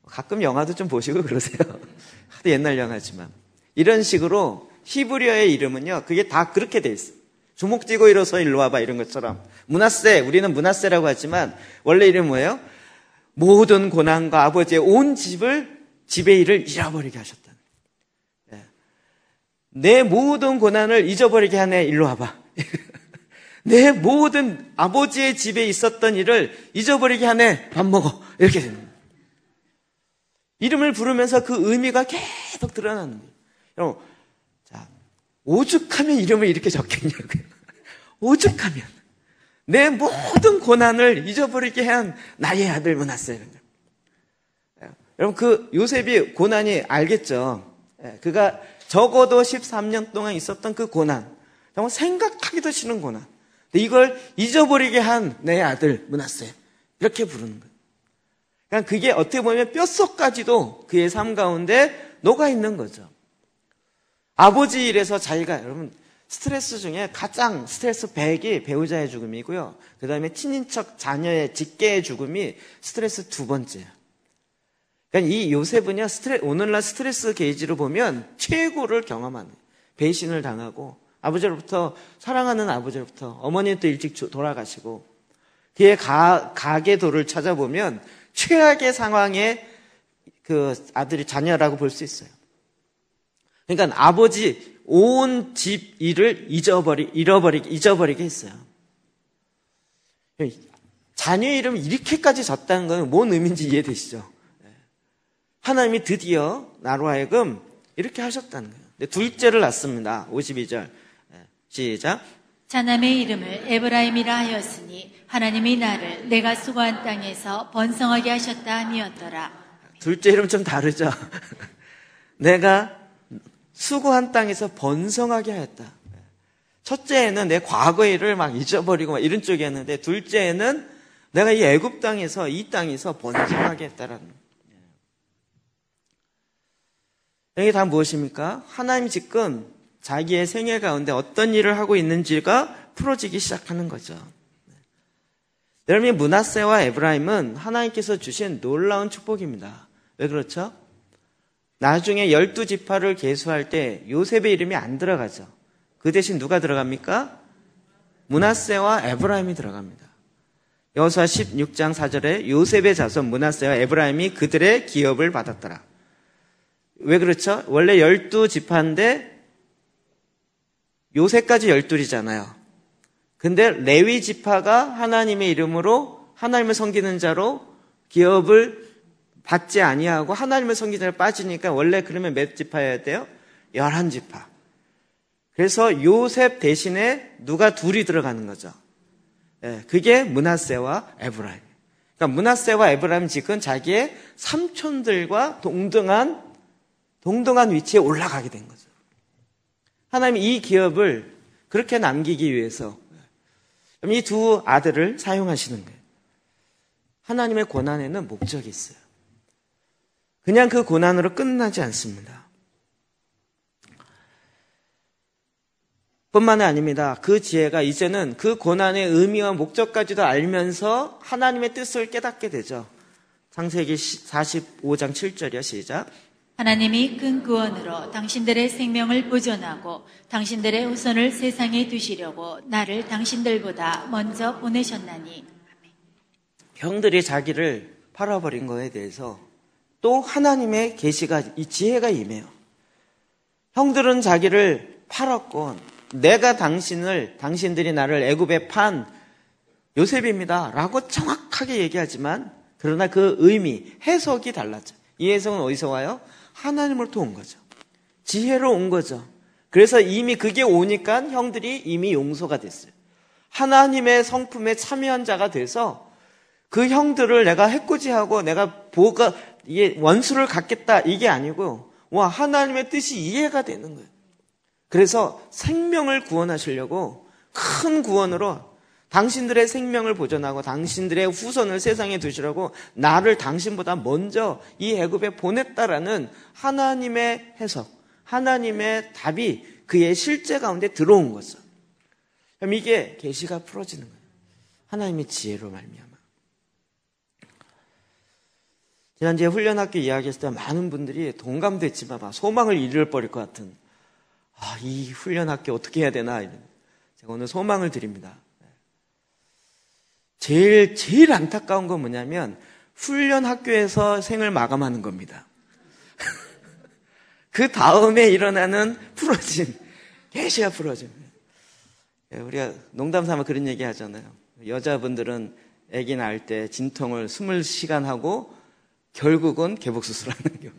가끔 영화도 좀 보시고 그러세요. 하도 옛날 영화지만. 이런 식으로 히브리어의 이름은요, 그게 다 그렇게 돼 있어요. 주목 뛰고 일어서 일로 와봐 이런 것처럼 문화세 우리는 문화세라고 하지만 원래 이름 뭐예요? 모든 고난과 아버지의 온 집을 집의 일을 잃어버리게 하셨다. 예. 내 모든 고난을 잊어버리게 하네 일로 와봐. 내 모든 아버지의 집에 있었던 일을 잊어버리게 하네 밥 먹어 이렇게 되는 이름을 부르면서 그 의미가 계속 드러나는 거예요. 오죽하면 이름을 이렇게 적겠냐고요. 오죽하면 내 모든 고난을 잊어버리게 한 나의 아들 문하세입 예, 여러분 그 요셉이 고난이 알겠죠. 예, 그가 적어도 13년 동안 있었던 그 고난, 정말 생각하기도 싫은 고난. 근데 이걸 잊어버리게 한 내 아들 문하세 이렇게 부르는 거예요. 그러 그러니까 그게 어떻게 보면 뼛속까지도 그의 삶 가운데 녹아 있는 거죠. 아버지 일에서 자기가 여러분 스트레스 중에 가장 스트레스 100이 배우자의 죽음이고요. 그 다음에 친인척 자녀의 직계의 죽음이 스트레스 두 번째예요. 그러니까 이 요셉은요, 스트레, 오늘날 스트레스 게이지로 보면 최고를 경험하는, 배신을 당하고, 아버지로부터, 사랑하는 아버지로부터, 어머니도 일찍 돌아가시고, 뒤에 가, 가게 도를 찾아보면 최악의 상황에 그 아들이 자녀라고 볼 수 있어요. 그러니까 아버지, 온집 일을 잊어버리, 잃어버리, 잊어버리게 했어요. 자녀 이름 이렇게까지 졌다는 건 뭔 의미인지 이해되시죠? 하나님이 드디어 나로 하여금 이렇게 하셨다는 거예요. 근데 둘째를 낳습니다. 52절. 예, 시작. 자남의 이름을 에브라임이라 하였으니 하나님이 나를 내가 수고한 땅에서 번성하게 하셨다 하이었더라 둘째 이름 좀 다르죠? 내가 수고한 땅에서 번성하게 하였다. 첫째에는 내 과거 일을 막 잊어버리고 막 이런 쪽이었는데 둘째에는 내가 이 애굽 땅에서 이 땅에서 번성하게 했다라는 이게 다 무엇입니까? 하나님 지금 자기의 생애 가운데 어떤 일을 하고 있는지가 풀어지기 시작하는 거죠. 여러분, 문하세와 에브라임은 하나님께서 주신 놀라운 축복입니다. 왜 그렇죠? 나중에 열두 지파를 계수할 때 요셉의 이름이 안 들어가죠. 그 대신 누가 들어갑니까? 문하세와 에브라임이 들어갑니다. 여호수아 16장 4절에 요셉의 자손 문하세와 에브라임이 그들의 기업을 받았더라. 왜 그렇죠? 원래 열두 지파인데 요새까지 열둘이잖아요. 근데 레위 지파가 하나님의 이름으로 하나님을 섬기는 자로 기업을 받지 아니하고 하나님을 섬기자를 빠지니까 원래 그러면 몇 지파여야 돼요? 열한 지파. 그래서 요셉 대신에 누가 둘이 들어가는 거죠. 예, 그게 문하세와 에브라임. 그러니까 문하세와 에브라임 지금 자기의 삼촌들과 동등한 동등한 위치에 올라가게 된 거죠. 하나님이 이 기업을 그렇게 남기기 위해서 이 두 아들을 사용하시는 거예요. 하나님의 권한에는 목적이 있어요. 그냥 그 고난으로 끝나지 않습니다. 뿐만이 아닙니다. 그 지혜가 이제는 그 고난의 의미와 목적까지도 알면서 하나님의 뜻을 깨닫게 되죠. 창세기 45장 7절이야 시작. 하나님이 큰 구원으로 당신들의 생명을 보존하고 당신들의 우선을 세상에 두시려고 나를 당신들보다 먼저 보내셨나니. 형들이 자기를 팔아버린 것에 대해서 또 하나님의 계시가 이 지혜가 임해요. 형들은 자기를 팔았고 내가 당신을 당신들이 나를 애굽에 판 요셉입니다라고 정확하게 얘기하지만 그러나 그 의미 해석이 달라져. 이 해석은 어디서 와요? 하나님을로부온 거죠. 지혜로 온 거죠. 그래서 이미 그게 오니까 형들이 이미 용서가 됐어요. 하나님의 성품에 참여한 자가 돼서 그 형들을 내가 해코지하고 내가 보가 이게 원수를 갖겠다 이게 아니고 와 하나님의 뜻이 이해가 되는 거예요. 그래서 생명을 구원하시려고 큰 구원으로 당신들의 생명을 보존하고 당신들의 후손을 세상에 두시라고 나를 당신보다 먼저 이 애굽에 보냈다라는 하나님의 해석, 하나님의 답이 그의 실제 가운데 들어온 거죠. 그럼 이게 계시가 풀어지는 거예요. 하나님의 지혜로 말미암아. 지난주에 훈련학교 이야기했을 때 많은 분들이 동감됐지만 막 소망을 잃어버릴 것 같은 아, 이 훈련학교 어떻게 해야 되나 이런 제가 오늘 소망을 드립니다. 네. 제일 제일 안타까운 건 뭐냐면 훈련학교에서 생을 마감하는 겁니다. 그 다음에 일어나는 풀어짐, 개시가 풀어짐. 예, 우리가 농담 삼아 그런 얘기 하잖아요. 여자분들은 아기 낳을 때 진통을 20시간 하고 결국은 개복 수술하는 경우.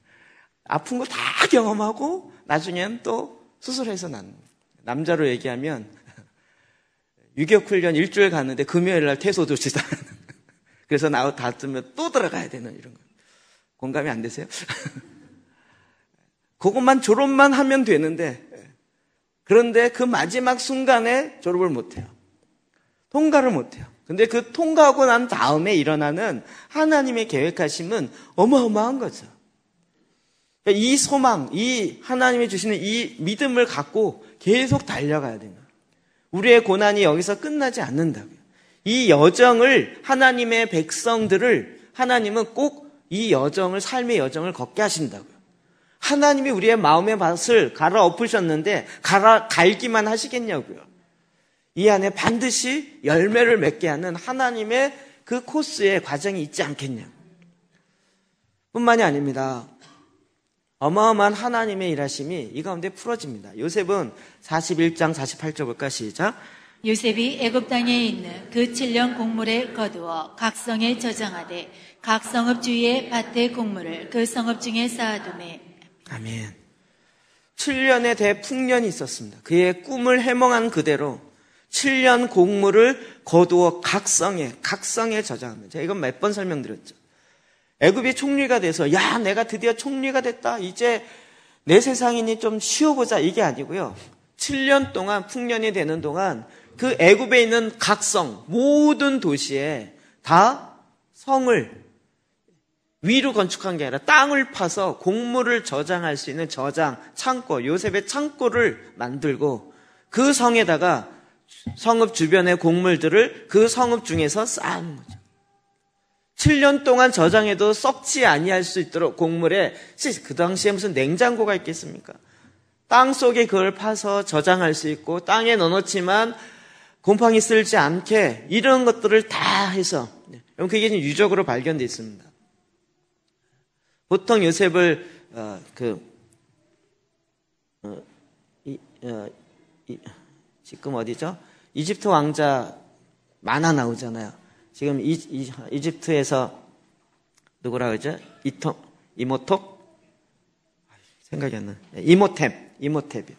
아픈 거 다 경험하고 나중엔 또 수술해서 난 남자로 얘기하면 유격 훈련 일주일 갔는데 금요일 날 퇴소 조치다. 그래서 나와 다으면 또 들어가야 되는 이런 거. 공감이 안 되세요? 그것만 졸업만 하면 되는데 그런데 그 마지막 순간에 졸업을 못 해요. 통과를 못 해요. 근데 그 통과하고 난 다음에 일어나는 하나님의 계획하심은 어마어마한 거죠. 그러니까 이 소망, 이 하나님이 주시는 이 믿음을 갖고 계속 달려가야 됩니다. 우리의 고난이 여기서 끝나지 않는다고요. 이 여정을 하나님의 백성들을 하나님은 꼭 이 여정을 삶의 여정을 걷게 하신다고요. 하나님이 우리의 마음의 밭을 갈아 엎으셨는데 갈아 갈기만 하시겠냐고요. 이 안에 반드시 열매를 맺게 하는 하나님의 그 코스의 과정이 있지 않겠냐. 뿐만이 아닙니다. 어마어마한 하나님의 일하심이 이 가운데 풀어집니다. 요셉은 41장 48절 볼까 시작. 요셉이 애굽 땅에 있는 그 7년 곡물에 거두어 각 성에 저장하되 각 성읍 주위의 밭의 곡물을 그 성읍 중에 쌓아두매. 아멘. 7년의 대풍년이 있었습니다. 그의 꿈을 해몽한 그대로 7년 곡물을 거두어 각성에각성에 저장합니다. 이건 몇 번 설명드렸죠. 애굽이 총리가 돼서 야 내가 드디어 총리가 됐다. 이제 내 세상이니 좀 쉬어보자 이게 아니고요. 7년 동안 풍년이 되는 동안 그 애굽에 있는 각성 모든 도시에 다 성을 위로 건축한 게 아니라 땅을 파서 곡물을 저장할 수 있는 저장 창고 요셉의 창고를 만들고 그 성에다가 성읍 주변의 곡물들을 그 성읍 중에서 쌓은 거죠. 7년 동안 저장해도 썩지 아니할 수 있도록 곡물에 그 당시에 무슨 냉장고가 있겠습니까? 땅 속에 그걸 파서 저장할 수 있고 땅에 넣어놓지만 곰팡이 쓸지 않게 이런 것들을 다 해서 여러분 그게 지금 유적으로 발견돼 있습니다. 보통 요셉을 어, 그 어, 이, 어, 지금 어디죠? 이집트 왕자 만화 나오잖아요. 지금 이, 이, 집트에서 누구라 고 그러죠? 이토, 이모톡? 생각이 안 나. 네, 이모템, 이모텝이요.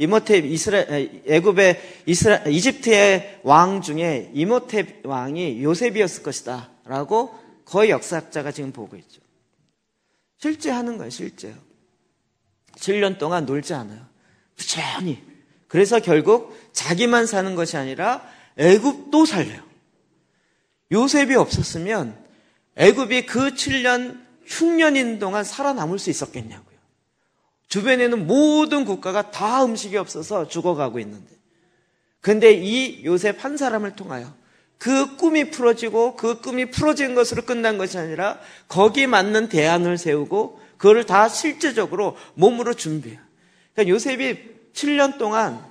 이모텝 예. 이스라엘 애굽의 이스라 이집트의 왕 중에 이모텝 왕이 요셉이었을 것이다라고 거의 역사학자가 지금 보고 있죠. 실제 하는 거예요, 실제요. 7년 동안 놀지 않아요. 부지런히 그래서 결국 자기만 사는 것이 아니라 애굽도 살려요. 요셉이 없었으면 애굽이 그 7년 흉년인 동안 살아남을 수 있었겠냐고요. 주변에는 모든 국가가 다 음식이 없어서 죽어가고 있는데. 근데 이 요셉 한 사람을 통하여 그 꿈이 풀어지고 그 꿈이 풀어진 것으로 끝난 것이 아니라 거기에 맞는 대안을 세우고 그거를 다 실제적으로 몸으로 준비해요. 그러니까 요셉이 7년 동안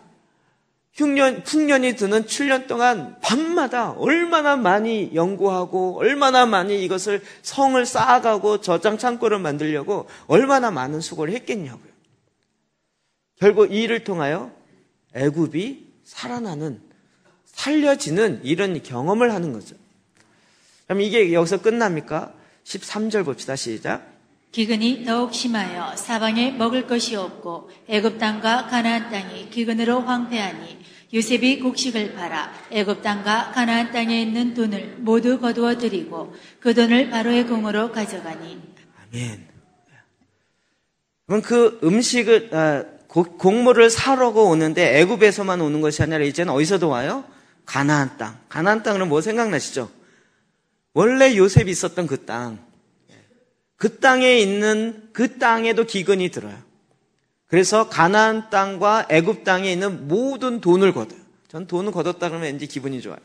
흉년, 풍년이 드는 7년 동안 밤마다 얼마나 많이 연구하고 얼마나 많이 이것을 성을 쌓아가고 저장 창고를 만들려고 얼마나 많은 수고를 했겠냐고요. 결국 이 일을 통하여 애굽이 살아나는 살려지는 이런 경험을 하는 거죠. 그럼 이게 여기서 끝납니까? 13절 봅시다. 시작. 기근이 더욱 심하여 사방에 먹을 것이 없고 애굽 땅과 가나안 땅이 기근으로 황폐하니 요셉이 곡식을 팔아 애굽 땅과 가나안 땅에 있는 돈을 모두 거두어 드리고 그 돈을 바로의 공으로 가져가니 아멘. 그럼 그 음식을 아, 곡물을 사러고 오는데 애굽에서만 오는 것이 아니라 이제는 어디서도 와요? 가나안 땅. 가나안 땅은 뭐 생각나시죠? 원래 요셉이 있었던 그 땅. 그 땅에 있는 그 땅에도 기근이 들어요. 그래서 가나안 땅과 애굽 땅에 있는 모든 돈을 걷어요. 전 돈을 걷었다 그러면 왠지 기분이 좋아요.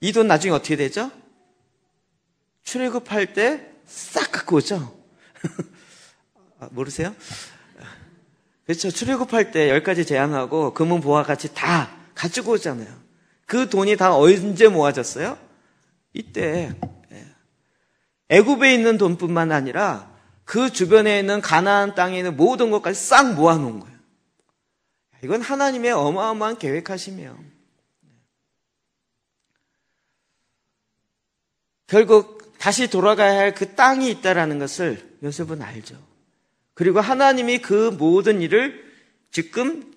이 돈 나중에 어떻게 되죠? 출애굽할 때 싹 갖고 오죠. 아, 모르세요? 그렇죠. 출애굽할 때 열 가지 제안하고 금은 보화 같이 다 가지고 오잖아요. 그 돈이 다 언제 모아졌어요? 이때 예. 애굽에 있는 돈뿐만 아니라 그 주변에 있는 가나안 땅에 있는 모든 것까지 싹 모아놓은 거예요. 이건 하나님의 어마어마한 계획하시이 결국 다시 돌아가야 할 그 땅이 있다라는 것을 요셉은 알죠. 그리고 하나님이 그 모든 일을 지금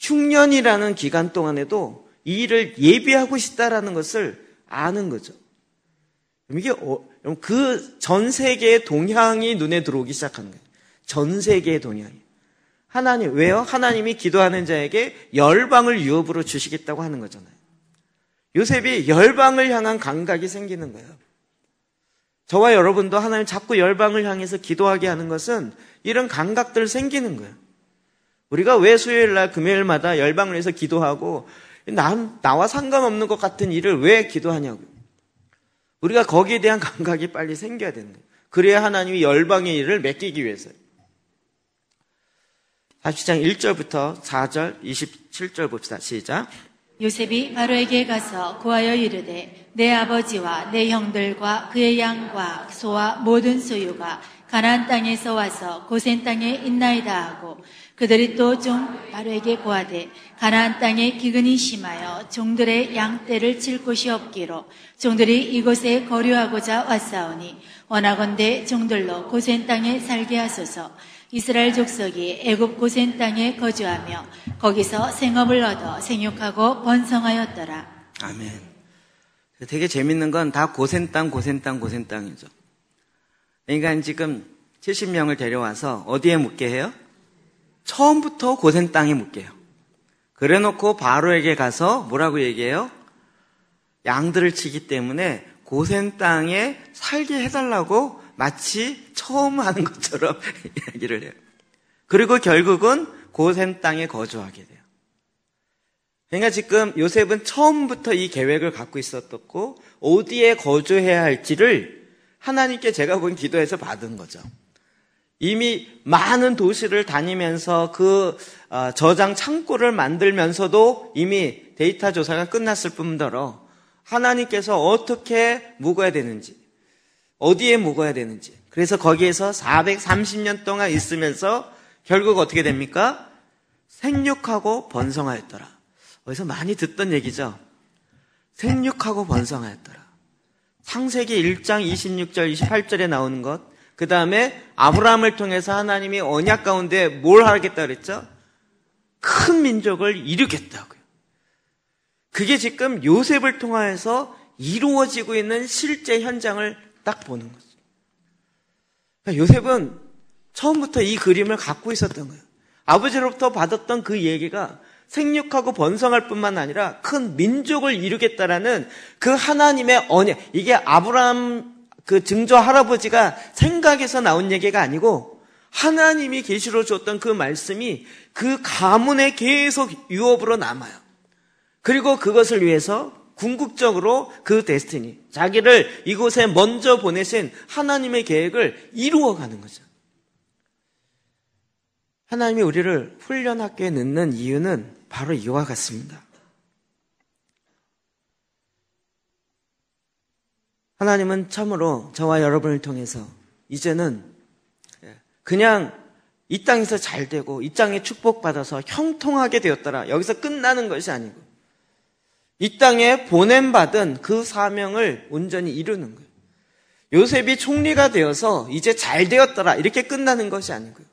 흉년이라는 기간 동안에도 이 일을 예비하고 싶다라는 것을 아는 거죠. 이게 어, 그전 그 세계의 동향이 눈에 들어오기 시작하는 거예요. 전 세계의 동향이. 하나님 왜요? 하나님이 기도하는 자에게 열방을 유업으로 주시겠다고 하는 거잖아요. 요셉이 열방을 향한 감각이 생기는 거예요. 저와 여러분도 하나님 자꾸 열방을 향해서 기도하게 하는 것은 이런 감각들 생기는 거예요. 우리가 왜 수요일 날 금요일마다 열방을 해서 기도하고 난 나와 상관없는 것 같은 일을 왜 기도하냐고요. 우리가 거기에 대한 감각이 빨리 생겨야 된다. 그래야 하나님이 열방의 일을 맡기기 위해서요. 40장 1절부터 4절, 27절 봅시다. 시작. 요셉이 바로에게 가서 구하여 이르되 내 아버지와 내 형들과 그의 양과 소와 모든 소유가 가나안 땅에서 와서 고센 땅에 있나이다 하고 그들이 또 종바로에게 고하되 가나안 땅에 기근이 심하여 종들의 양떼를 칠 곳이 없기로 종들이 이곳에 거류하고자 왔사오니 원하건대 종들로 고센 땅에 살게 하소서 이스라엘 족속이 애굽 고센 땅에 거주하며 거기서 생업을 얻어 생육하고 번성하였더라. 아멘. 되게 재밌는 건 다 고센 땅, 고센 땅, 고센 땅이죠. 그러니까 지금 70명을 데려와서 어디에 묵게 해요? 처음부터 고센 땅에 묻게요. 그래놓고 바로에게 가서 뭐라고 얘기해요? 양들을 치기 때문에 고센 땅에 살게 해달라고 마치 처음 하는 것처럼 얘기를 해요. 그리고 결국은 고센 땅에 거주하게 돼요. 그러니까 지금 요셉은 처음부터 이 계획을 갖고 있었고 었 어디에 거주해야 할지를 하나님께 제가 본 기도에서 받은 거죠. 이미 많은 도시를 다니면서 그 어, 저장 창고를 만들면서도 이미 데이터 조사가 끝났을 뿐더러 하나님께서 어떻게 묵어야 되는지, 어디에 묵어야 되는지. 그래서 거기에서 430년 동안 있으면서 결국 어떻게 됩니까? 생육하고 번성하였더라. 어디서 많이 듣던 얘기죠? 생육하고 번성하였더라. 창세기 1장 26절, 28절에 나오는 것, 그 다음에 아브라함을 통해서 하나님이 언약 가운데 뭘 하겠다 그랬죠? 큰 민족을 이루겠다고요. 그게 지금 요셉을 통해서 이루어지고 있는 실제 현장을 딱 보는 거죠. 그러니까 요셉은 처음부터 이 그림을 갖고 있었던 거예요. 아버지로부터 받았던 그 얘기가 생육하고 번성할 뿐만 아니라 큰 민족을 이루겠다라는 그 하나님의 언약. 이게 아브라함 그 증조 할아버지가 생각에서 나온 얘기가 아니고 하나님이 계시로 줬던 그 말씀이 그 가문에 계속 유업으로 남아요. 그리고 그것을 위해서 궁극적으로 그 데스티니, 자기를 이곳에 먼저 보내신 하나님의 계획을 이루어가는 거죠. 하나님이 우리를 훈련학교에 넣는 이유는 바로 이와 같습니다. 하나님은 참으로 저와 여러분을 통해서 이제는 예, 그냥 이 땅에서 잘 되고 이 땅에 축복받아서 형통하게 되었더라. 여기서 끝나는 것이 아니고 이 땅에 보냄받은 그 사명을 온전히 이루는 거예요. 요셉이 총리가 되어서 이제 잘 되었더라. 이렇게 끝나는 것이 아니고요.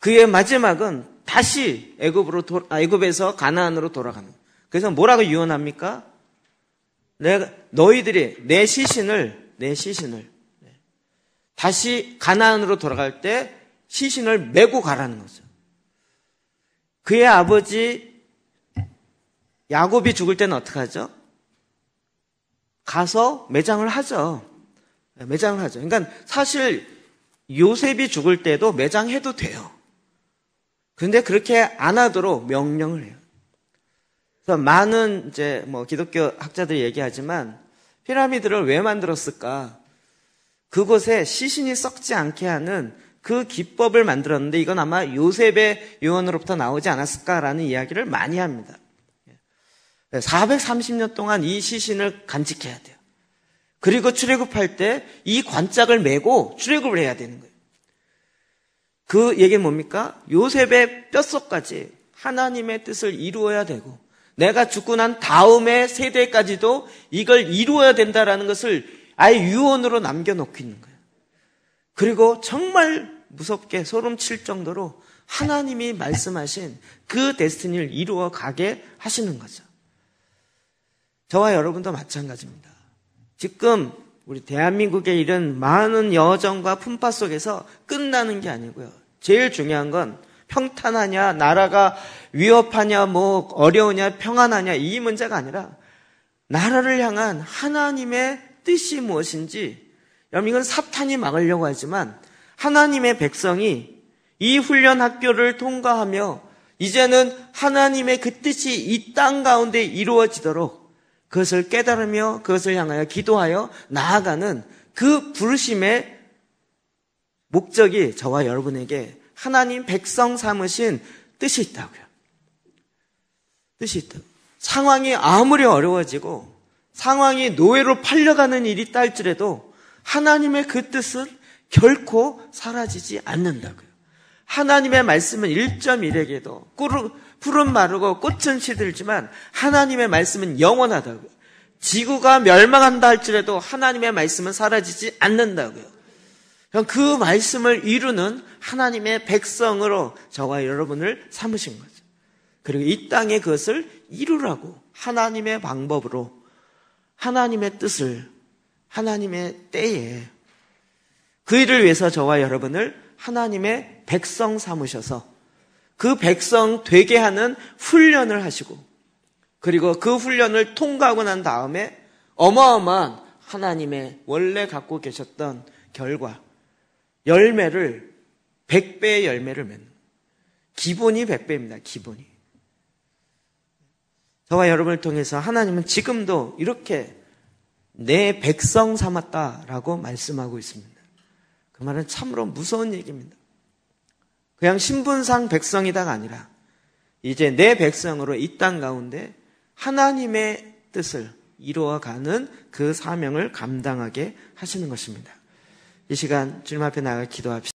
그의 마지막은 다시 애굽으로 아, 애굽에서 가나안으로 돌아가는. 거예요. 그래서 뭐라고 유언합니까? 내가 너희들이 내 시신을 내 시신을 네. 다시 가나안으로 돌아갈 때 시신을 메고 가라는 거죠. 그의 아버지 야곱이 죽을 때는 어떡 하죠? 가서 매장을 하죠. 네, 매장을 하죠. 그러니까 사실 요셉이 죽을 때도 매장해도 돼요. 그런데 그렇게 안 하도록 명령을 해요. 그래서 많은 이제 뭐 기독교 학자들이 얘기하지만 피라미드를 왜 만들었을까? 그곳에 시신이 썩지 않게 하는 그 기법을 만들었는데 이건 아마 요셉의 요원으로부터 나오지 않았을까라는 이야기를 많이 합니다. 430년 예. 동안 이 시신을 간직해야 돼요. 그리고 출애굽할 때 이 관짝을 메고 출애굽을 해야 되는 거예요. 그 얘기는 뭡니까? 요셉의 뼛속까지 하나님의 뜻을 이루어야 되고 내가 죽고 난 다음의 세대까지도 이걸 이루어야 된다라는 것을 아예 유언으로 남겨놓고 있는 거예요. 그리고 정말 무섭게 소름 칠 정도로 하나님이 말씀하신 그 데스티니를 이루어 가게 하시는 거죠. 저와 여러분도 마찬가지입니다. 지금 우리 대한민국의 이런 많은 여정과 품파 속에서 끝나는 게 아니고요. 제일 중요한 건 평탄하냐, 나라가 위협하냐, 뭐 어려우냐, 평안하냐 이 문제가 아니라 나라를 향한 하나님의 뜻이 무엇인지. 여러분 이건 사탄이 막으려고 하지만 하나님의 백성이 이 훈련 학교를 통과하며 이제는 하나님의 그 뜻이 이 땅 가운데 이루어지도록 그것을 깨달으며 그것을 향하여 기도하여 나아가는 그 부르심의 목적이 저와 여러분에게 하나님 백성 삼으신 뜻이 있다고요. 뜻이 있다. 상황이 아무리 어려워지고 상황이 노예로 팔려가는 일이 딸지라도 하나님의 그 뜻은 결코 사라지지 않는다고요. 하나님의 말씀은 1.1에게도 푸른 마르고 꽃은 시들지만 하나님의 말씀은 영원하다고요. 지구가 멸망한다 할지라도 하나님의 말씀은 사라지지 않는다고요. 그 말씀을 이루는 하나님의 백성으로 저와 여러분을 삼으신 거예요. 그리고 이 땅의 것을 이루라고 하나님의 방법으로 하나님의 뜻을 하나님의 때에 그 일을 위해서 저와 여러분을 하나님의 백성 삼으셔서 그 백성 되게 하는 훈련을 하시고 그리고 그 훈련을 통과하고 난 다음에 어마어마한 하나님의 원래 갖고 계셨던 결과 열매를 백배의 열매를 맺는 기본이 백배입니다 기본이. 저와 여러분을 통해서 하나님은 지금도 이렇게 내 백성 삼았다라고 말씀하고 있습니다. 그 말은 참으로 무서운 얘기입니다. 그냥 신분상 백성이다가 아니라 이제 내 백성으로 이 땅 가운데 하나님의 뜻을 이루어가는 그 사명을 감당하게 하시는 것입니다. 이 시간 주님 앞에 나가 기도합시다.